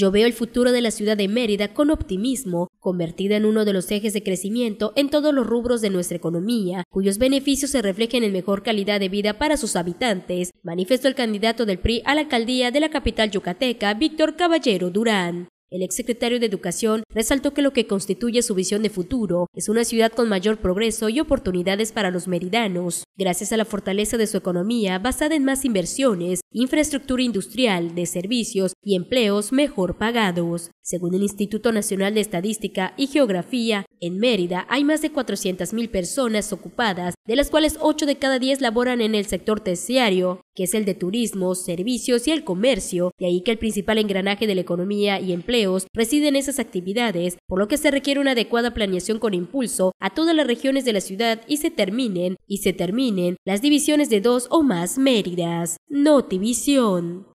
Yo veo el futuro de la ciudad de Mérida con optimismo, convertida en uno de los ejes de crecimiento en todos los rubros de nuestra economía, cuyos beneficios se reflejen en mejor calidad de vida para sus habitantes, manifestó el candidato del PRI a la alcaldía de la capital yucateca, Víctor Caballero Durán. El exsecretario de Educación resaltó que lo que constituye su visión de futuro es una ciudad con mayor progreso y oportunidades para los meridanos, gracias a la fortaleza de su economía basada en más inversiones, infraestructura industrial, de servicios y empleos mejor pagados. Según el Instituto Nacional de Estadística y Geografía, en Mérida hay más de 400.000 personas ocupadas, de las cuales 8 de cada 10 laboran en el sector terciario, que es el de turismo, servicios y el comercio, de ahí que el principal engranaje de la economía y empleos reside en esas actividades, por lo que se requiere una adecuada planeación con impulso a todas las regiones de la ciudad y se terminen y se terminen las divisiones de dos o más Méridas. división.